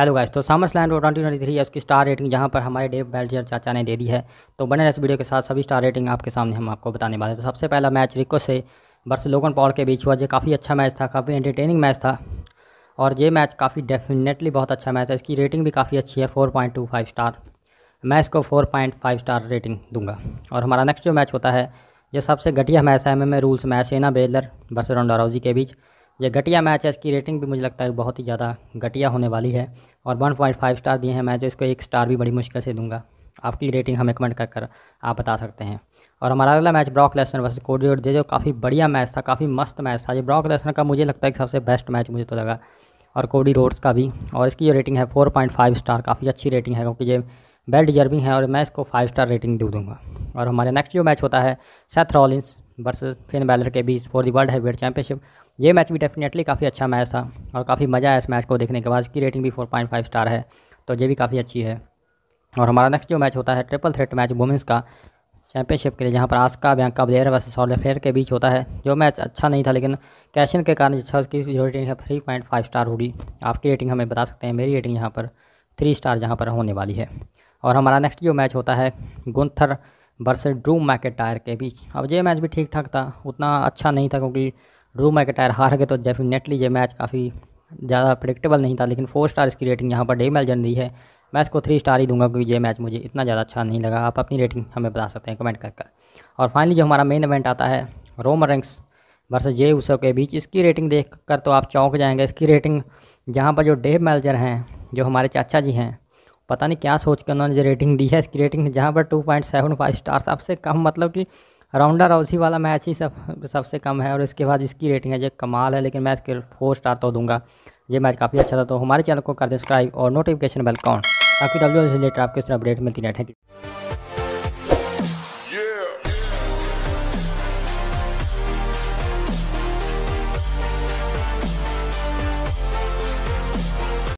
hello guys तो SummerSlam twenty twenty three उसकी star rating जहाँ पर हमारे डेव बेल्जियर चाचा ने दे दी है तो बने इस वीडियो के साथ सभी स्टार रेटिंग आपके सामने हम आपको बताने वाले तो सबसे पहला मैच रिको से बर्स लोगन पॉल के बीच हुआ जो काफ़ी अच्छा मैच था काफ़ी एंटरटेनिंग मैच था और ये मैच काफ़ी डेफिनेटली बहुत अच्छा मैच है इसकी रेटिंग भी काफ़ी अच्छी है four point two five star मैं इसको four point five star rating दूंगा और हमारा नेक्स्ट जो मैच होता है जो सबसे घटिया मैच है एम रूल्स मैच है ना बेलर बर्स रोंडा के बीच ये घटिया मैच है इसकी रेटिंग भी मुझे लगता है बहुत ही ज़्यादा घटिया होने वाली है और वन पॉइंट फाइव स्टार दिए हैं मैं जो इसको एक स्टार भी बड़ी मुश्किल से दूंगा आपकी रेटिंग हमें कमेंट कर कर आप बता सकते हैं और हमारा अगला मैच ब्रॉक लेसनर वर्सेज कोडी और जे जो काफ़ी बढ़िया मैच था काफ़ी मस्त मैच था ये ब्रॉक लेसनर का मुझे लगता है कि सबसे बेस्ट मैच मुझे तो लगा और कोडी रोड्स का भी और इसकी जो रेटिंग है फोर पॉइंट फाइव स्टार काफ़ी अच्छी रेटिंग है क्योंकि ये वेल डिजर्विंग है और मैं इसको फाइव स्टार रेटिंग दे दूँगा और हमारे नेक्स्ट जो मैच होता है Seth Rollins versus Finn Balor के बीच for the world heavyweight championship ये मैच भी डेफिनेटली काफ़ी अच्छा मैच था और काफ़ी मज़ा आया इस मैच को देखने के बाद इसकी रेटिंग भी फोर पॉइंट फाइव स्टार है तो ये भी काफ़ी अच्छी है और हमारा नेक्स्ट जो मैच होता है ट्रिपल थ्रेट मैच वुमेंस का चैंपियनशिप के लिए जहाँ पर आस्का बियांका ब्लेयर वर्सेस और लेफेयर के बीच होता है जो मैच अच्छा नहीं था लेकिन कैशन के कारण अच्छा उसकी जो रेटिंग है थ्री पॉइंट फाइव स्टार होगी आपकी रेटिंग हमें बता सकते हैं मेरी रेटिंग यहाँ पर थ्री स्टार यहाँ पर होने वाली है और हमारा नेक्स्ट जो मैच होता है गुंथर वर्सेस ड्रू मैकेटायर के बीच अब ये मैच भी ठीक ठाक था उतना अच्छा नहीं था क्योंकि ड्रू मैकेटायर हार गए तो डेफिनेटली ये मैच काफ़ी ज़्यादा प्रडिक्टेबल नहीं था लेकिन फोर स्टार इसकी रेटिंग यहाँ पर डे मेल जन है मैं इसको थ्री स्टार ही दूंगा क्योंकि ये मैच मुझे इतना ज़्यादा अच्छा नहीं लगा आप अपनी रेटिंग हमें बता सकते हैं कमेंट कर कर और फाइनली जो हमारा मेन इवेंट आता है रोम रैंक्स वर्सेस जे उसो के बीच इसकी रेटिंग देख कर तो आप चौंक जाएंगे इसकी रेटिंग जहाँ पर जो डे मैनेजर हैं जो हमारे चाचा जी हैं पता नहीं क्या सोच कर उन्होंने जो रेटिंग दी है इसकी रेटिंग जहाँ पर two point seven five star सबसे कम मतलब कि राउंडर हाउसी वाला मैच ही सब सबसे कम है और इसके बाद इसकी रेटिंग है जो कमाल है लेकिन मैं इसके फोर स्टार तो दूंगा ये मैच काफ़ी अच्छा था तो हमारे चैनल को कर दें सब्सक्राइब और नोटिफिकेशन बेल कॉन आपकी डब्ल्यू रिलेटेड आपको इस अपडेट मिलती थैंक यू